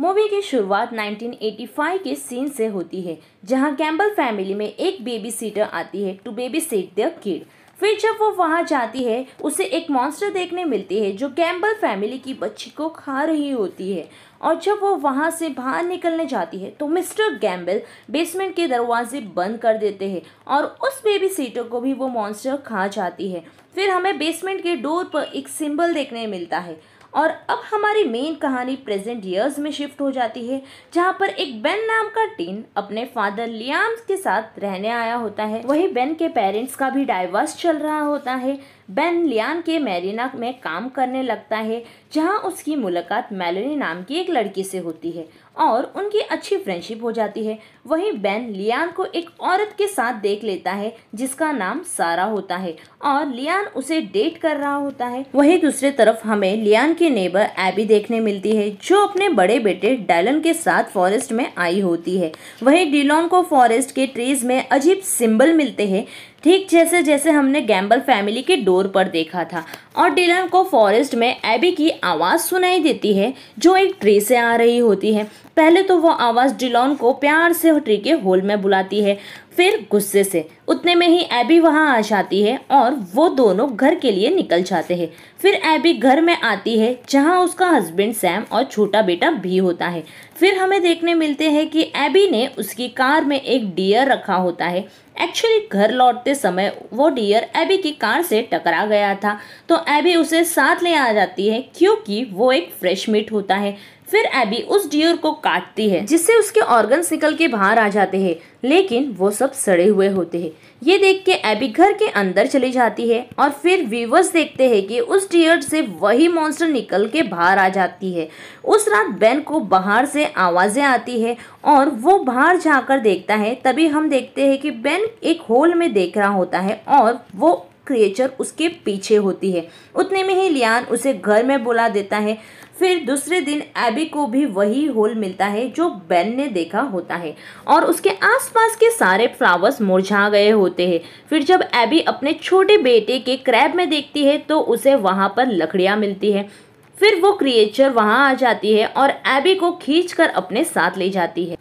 movie की शुरुआत 1985 के सीन से होती है जहां कैम्बल फैमिली में एक बेबी सीटर आती है to baby sit the kid फिर जब वो वहाँ जाती है उसे एक मॉन्स्टर देखने मिलती है जो कैम्बल फैमिली की बच्ची को खा रही होती है और जब वो वहाँ से बाहर निकलने जाती है तो मिस्टर गैम्बल बेसमेंट के दरवाजे बंद कर देते हैं और उस बेबी सीटर को भी वो मॉन्स्टर खा जाती है फिर हमें बेसमेंट के डोर पर एक सिंबल देखने मिलता है और अब हमारी मेन कहानी प्रेजेंट ईयर्स में शिफ्ट हो जाती है जहाँ पर एक बेन नाम का टीन अपने फादर लियाम्स के साथ रहने आया होता है वही बेन के पेरेंट्स का भी डाइवर्स चल रहा होता है बेन लियान के मैरिना में काम करने लगता है जहां उसकी मुलाकात मेलोनी नाम की एक लड़की से होती है और उनकी अच्छी फ्रेंडशिप हो जाती है वहीं बेन लियान को एक औरत के साथ देख लेता है जिसका नाम सारा होता है और लियान उसे डेट कर रहा होता है वहीं दूसरी तरफ हमें लियान के नेबर एबी देखने मिलती है जो अपने बड़े बेटे डायलन के साथ फॉरेस्ट में आई होती है वहीं डिलोन को फॉरेस्ट के ट्रीज में अजीब सिंबल मिलते हैं ठीक जैसे जैसे हमने गैम्बल फैमिली के डोर पर देखा था और डिलन को फॉरेस्ट में एबी की आवाज़ सुनाई देती है जो एक ट्री से आ रही होती है पहले तो वो आवाज़ डिलोन को प्यार से हटरी के होल में बुलाती है फिर गुस्से से उतने में ही एबी वहाँ आ जाती है और वो दोनों घर के लिए निकल जाते हैं फिर एबी घर में आती है जहाँ उसका हस्बैंड सैम और छोटा बेटा भी होता है फिर हमें देखने मिलते हैं कि एबी ने उसकी कार में एक डियर रखा होता है एक्चुअली घर लौटते समय वो डियर एबी की कार से टकरा गया था तो एबी उसे साथ ले आ जाती है क्योंकि वो एक फ्रेश मीट होता है फिर एबी उस डियर को काटती है जिससे उसके ऑर्गन निकल के बाहर आ जाते हैं लेकिन वो सब सड़े हुए होते हैं ये देख के एबी घर के अंदर चली जाती है और फिर व्यूवर्स देखते हैं कि उस डियर से वही मॉन्स्टर निकल के बाहर आ जाती है उस रात बेन को बाहर से आवाज़ें आती है और वो बाहर जाकर देखता है तभी हम देखते हैं कि बेन एक होल में देख रहा होता है और वो क्रिएचर उसके पीछे होती है उतने में ही लियान उसे घर में बुला देता है फिर दूसरे दिन एबी को भी वही होल मिलता है जो बेन ने देखा होता है और उसके आसपास के सारे फ्लावर्स मुरझा गए होते हैं फिर जब एबी अपने छोटे बेटे के क्रैब में देखती है तो उसे वहाँ पर लकड़ियाँ मिलती है फिर वो क्रिएचर वहाँ आ जाती है और एबी को खींच कर अपने साथ ले जाती है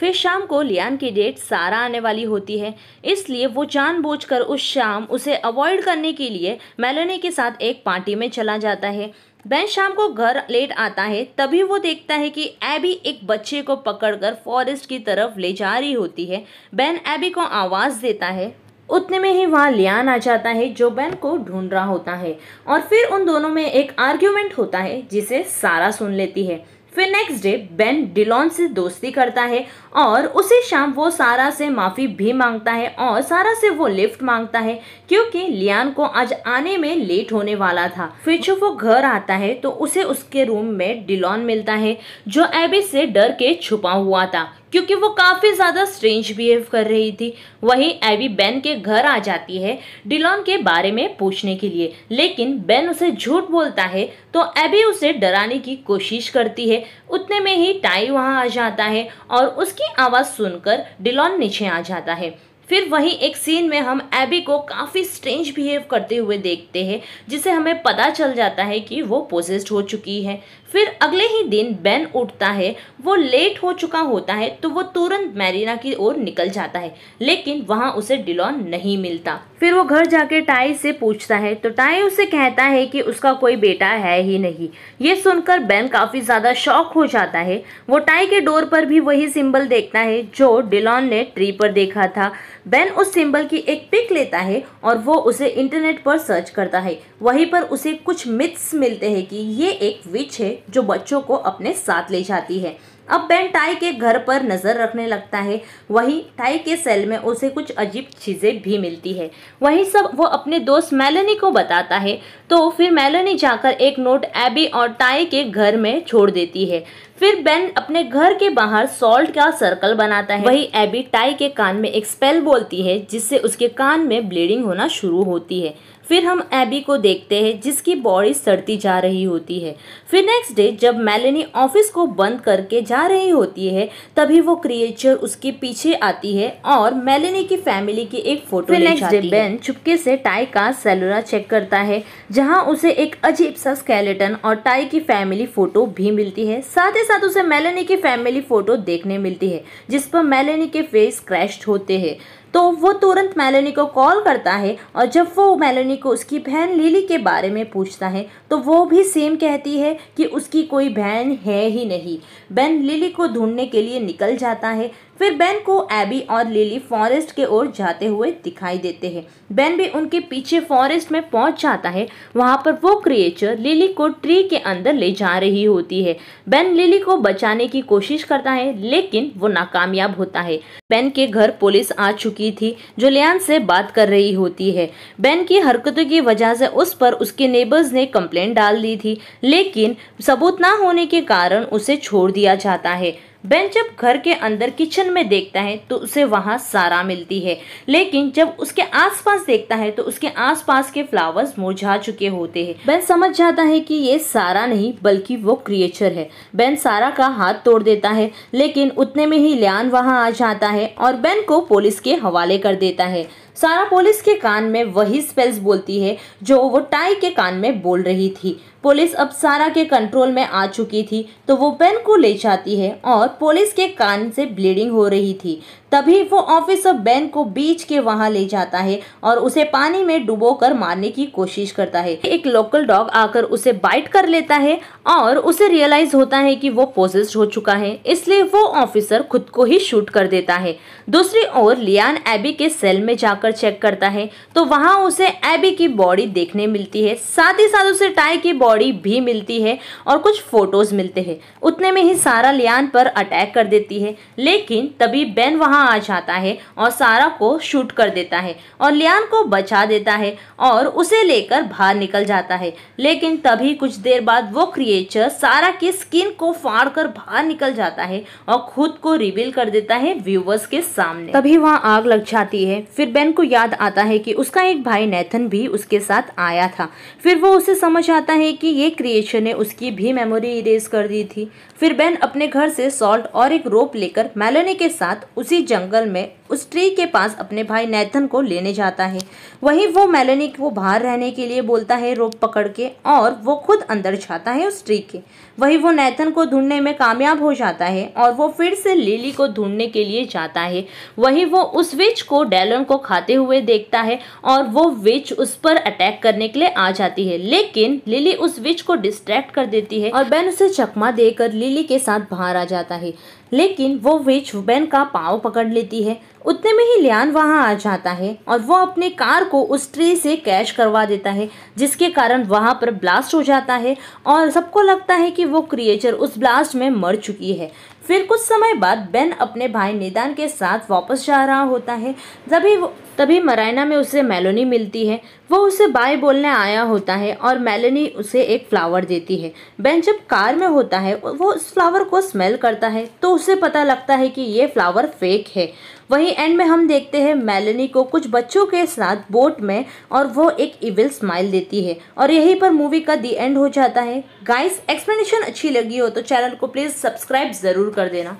फिर शाम को लियान की डेट सारा आने वाली होती है इसलिए वो जानबूझकर उस शाम उसे अवॉइड करने के लिए मेलोनी के साथ एक पार्टी में चला जाता है बेन शाम को घर लेट आता है तभी वो देखता है कि एबी एक बच्चे को पकड़कर फॉरेस्ट की तरफ ले जा रही होती है बेन एबी को आवाज़ देता है उतने में ही वहाँ लियान आ जाता है जो बेन को ढूंढ रहा होता है और फिर उन दोनों में एक आर्ग्यूमेंट होता है जिसे सारा सुन लेती है फिर नेक्स्ट डे बेन डिलोन से दोस्ती करता है और उसी शाम वो सारा से माफ़ी भी मांगता है और सारा से वो लिफ्ट मांगता है क्योंकि लियान को आज आने में लेट होने वाला था फिर जब वो घर आता है तो उसे उसके रूम में डिलोन मिलता है जो एबिस से डर के छुपा हुआ था क्योंकि वो काफ़ी ज़्यादा स्ट्रेंज बिहेव कर रही थी वहीं एवी बेन के घर आ जाती है डिलॉन के बारे में पूछने के लिए लेकिन बेन उसे झूठ बोलता है तो एबी उसे डराने की कोशिश करती है उतने में ही टाई वहाँ आ जाता है और उसकी आवाज़ सुनकर डिलॉन नीचे आ जाता है फिर वहीं एक सीन में हम एबी को काफ़ी स्ट्रेंज बिहेव करते हुए देखते हैं जिसे हमें पता चल जाता है कि वो पोजेस्ड हो चुकी है फिर अगले ही दिन बैन उठता है वो लेट हो चुका होता है तो वो तुरंत मैरिना की ओर निकल जाता है लेकिन वहाँ उसे डिलॉन नहीं मिलता फिर वो घर जाके टाई से पूछता है तो टाई उसे कहता है कि उसका कोई बेटा है ही नहीं ये सुनकर बैन काफ़ी ज़्यादा शौक हो जाता है वो टाई के डोर पर भी वही सिंबल देखता है जो डिलॉन ने ट्री पर देखा था बैन उस सिंबल की एक पिक लेता है और वो उसे इंटरनेट पर सर्च करता है वहीं पर उसे कुछ मिथ्स मिलते हैं कि ये एक विच है जो बच्चों को अपने साथ ले जाती है अब बेन टाई के घर पर नज़र रखने लगता है वहीं टाई के सेल में उसे कुछ अजीब चीज़ें भी मिलती है वहीं सब वो अपने दोस्त मेलनी को बताता है तो फिर मेलनी जाकर एक नोट एबी और टाई के घर में छोड़ देती है फिर बेन अपने घर के बाहर सॉल्ट का सर्कल बनाता है वही एबी टाई के कान में एक स्पेल बोलती है जिससे उसके कान में ब्लीडिंग होना शुरू होती है फिर हम एबी को देखते हैं जिसकी बॉडी सड़ती जा रही होती है फिर नेक्स्ट डे जब मेलेनी ऑफिस को बंद करके जा रही होती है तभी वो क्रिएचर उसके पीछे आती है और मेलेनी की फैमिली की एक फोटो फिर नेक्स्ट डे बेन चुपके से टाई का सेलुरा चेक करता है जहाँ उसे एक अजीब सा स्केलेटन और टाई की फैमिली फोटो भी मिलती है साथ ही साथ उसे मेलेनी की फैमिली फोटो देखने मिलती है जिस पर मेलेनी के फेस क्रैश होते हैं तो वो तुरंत मेलोनी को कॉल करता है और जब वो मेलोनी को उसकी बहन लिली के बारे में पूछता है तो वो भी सेम कहती है कि उसकी कोई बहन है ही नहीं बेन लिली को ढूंढने के लिए निकल जाता है फिर बेन को एबी और लिली फॉरेस्ट के ओर जाते हुए दिखाई देते हैं बेन भी उनके पीछे फॉरेस्ट में पहुंच जाता है वहां पर वो क्रिएचर लिली को ट्री के अंदर ले जा रही होती है बेन लिली को बचाने की कोशिश करता है लेकिन वो नाकामयाब होता है बेन के घर पुलिस आ चुकी थी जो लियान से बात कर रही होती है बेन की हरकतों की वजह से उस पर उसके नेबर्स ने कंप्लेंट डाल दी थी लेकिन सबूत ना होने के कारण उसे छोड़ दिया जाता है बेन जब घर के अंदर किचन में देखता है तो उसे वहाँ सारा मिलती है लेकिन जब उसके आसपास देखता है तो उसके आसपास के फ्लावर्स मुरझा चुके होते हैं बेन समझ जाता है कि ये सारा नहीं बल्कि वो क्रिएचर है बेन सारा का हाथ तोड़ देता है लेकिन उतने में ही लियान वहाँ आ जाता है और बेन को पुलिस के हवाले कर देता है सारा पुलिस के कान में वही स्पेल्स बोलती है जो वो टाई के कान में बोल रही थी पुलिस अब सारा के कंट्रोल में आ चुकी थी तो वो पेन को ले जाती है और पुलिस के कान से ब्लीडिंग हो रही थी तभी वो ऑफिसर बेन को बीच के वहाँ ले जाता है और उसे पानी में डुबो कर मारने की कोशिश करता है एक लोकल डॉग आकर उसे बाइट कर लेता है और उसे रियलाइज होता है कि वो पोजेस्ड हो चुका है इसलिए वो ऑफिसर खुद को ही शूट कर देता है दूसरी ओर लियान एबी के सेल में जाकर चेक करता है तो वहाँ उसे एबी की बॉडी देखने मिलती है साथ ही साथ उसे टाई की बॉडी बॉडी भी मिलती है और कुछ फोटोज मिलते हैं उतने में ही सारा लियान पर अटैक कर देती है लेकिन तभी बेन वहां आ जाता है और सारा को शूट कर देता है और लियान को बचा देता है और उसे लेकर बाहर निकल जाता है लेकिन तभी कुछ देर बाद वो क्रिएचर सारा की स्किन को फाड़ कर बाहर निकल जाता है और खुद को रिवील कर देता है व्यूवर्स के सामने तभी वहाँ आग लग जाती है फिर बेन को याद आता है कि उसका एक भाई नेथन भी उसके साथ आया था फिर वो उसे समझ आता है कि कि ये क्रिएशन ने उसकी भी मेमोरी इरेज कर दी थी फिर बेन अपने घर से सॉल्ट और एक रोप लेकर मेलोनी के साथ उसी जंगल में उस ट्री के पास अपने भाई नैथन को लेने जाता है वहीं वो मेलोनी को बाहर रहने के लिए बोलता है रोप पकड़ के और वो खुद अंदर जाता है उस ट्री के वहीं वो नैथन को ढूंढने में कामयाब हो जाता है और वो फिर से लिली को ढूंढने के लिए जाता है वहीं वो उस विच को डैलन को खाते हुए देखता है और वो विच उस पर अटैक करने के लिए आ जाती है लेकिन लिली उस विच को डिस्ट्रैक्ट कर देती है और बेन उसे चकमा देकर लिली के साथ बाहर आ जाता है लेकिन वो विच बेन का पाव पकड़ लेती है उतने में ही लियान वहाँ आ जाता है और वह अपने कार को उस ट्री से कैश करवा देता है जिसके कारण वहाँ पर ब्लास्ट हो जाता है और सबको लगता है कि वो क्रिएचर उस ब्लास्ट में मर चुकी है फिर कुछ समय बाद बेन अपने भाई निदान के साथ वापस जा रहा होता है तभी तभी मरायना में उसे मेलोनी मिलती है वो उसे बाय बोलने आया होता है और मेलोनी उसे एक फ्लावर देती है बेन जब कार में होता है वो उस फ्लावर को स्मेल करता है तो उसे पता लगता है कि ये फ्लावर फेक है वहीं एंड में हम देखते हैं मेलनी को कुछ बच्चों के साथ बोट में और वो एक इविल स्माइल देती है और यहीं पर मूवी का दी एंड हो जाता है गाइस एक्सप्लेनेशन अच्छी लगी हो तो चैनल को प्लीज़ सब्सक्राइब ज़रूर कर देना